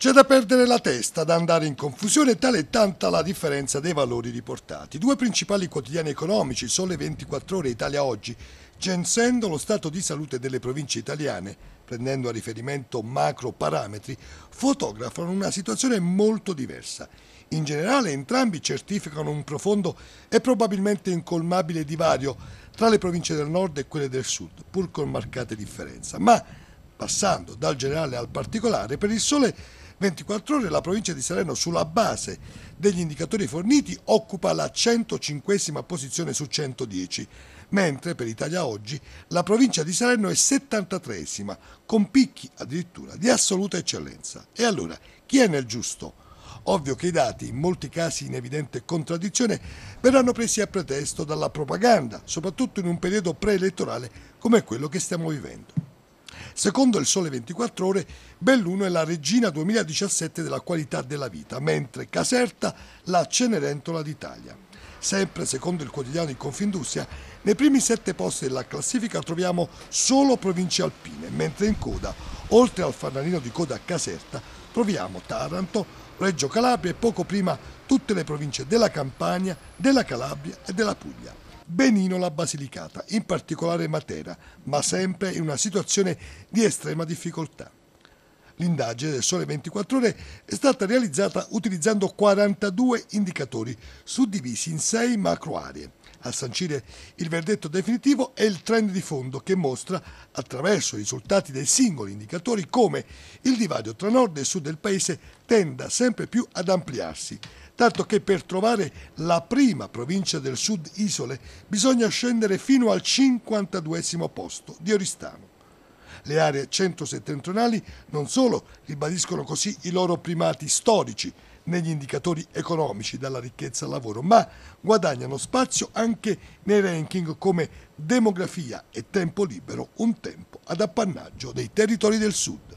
C'è da perdere la testa, da andare in confusione, tale e tanta la differenza dei valori riportati. Due principali quotidiani economici, Sole 24 Ore Italia Oggi, censendo lo stato di salute delle province italiane, prendendo a riferimento macro parametri, fotografano una situazione molto diversa. In generale entrambi certificano un profondo e probabilmente incolmabile divario tra le province del nord e quelle del sud, pur con marcate differenze. Ma, passando dal generale al particolare, per il sole 24 24 ore la provincia di Salerno sulla base degli indicatori forniti occupa la 105 posizione su 110, mentre per Italia Oggi la provincia di Salerno è 73 con picchi addirittura di assoluta eccellenza. E allora chi è nel giusto? Ovvio che i dati, in molti casi in evidente contraddizione, verranno presi a pretesto dalla propaganda, soprattutto in un periodo preelettorale come quello che stiamo vivendo. Secondo il Sole 24 Ore, Belluno è la regina 2017 della qualità della vita, mentre Caserta la Cenerentola d'Italia. Sempre secondo il quotidiano di Confindustria, nei primi sette posti della classifica troviamo solo province alpine, mentre in coda, oltre al fanalino di coda a Caserta, troviamo Taranto, Reggio Calabria e poco prima tutte le province della Campania, della Calabria e della Puglia benino la Basilicata, in particolare Matera, ma sempre in una situazione di estrema difficoltà. L'indagine del Sole 24 Ore è stata realizzata utilizzando 42 indicatori suddivisi in 6 macro aree. A sancire il verdetto definitivo è il trend di fondo che mostra, attraverso i risultati dei singoli indicatori, come il divario tra nord e sud del paese tenda sempre più ad ampliarsi, tanto che per trovare la prima provincia del sud isole bisogna scendere fino al 52 posto di Oristano. Le aree centro-settentrionali non solo ribadiscono così i loro primati storici negli indicatori economici dalla ricchezza al lavoro, ma guadagnano spazio anche nei ranking come demografia e tempo libero, un tempo ad appannaggio dei territori del sud.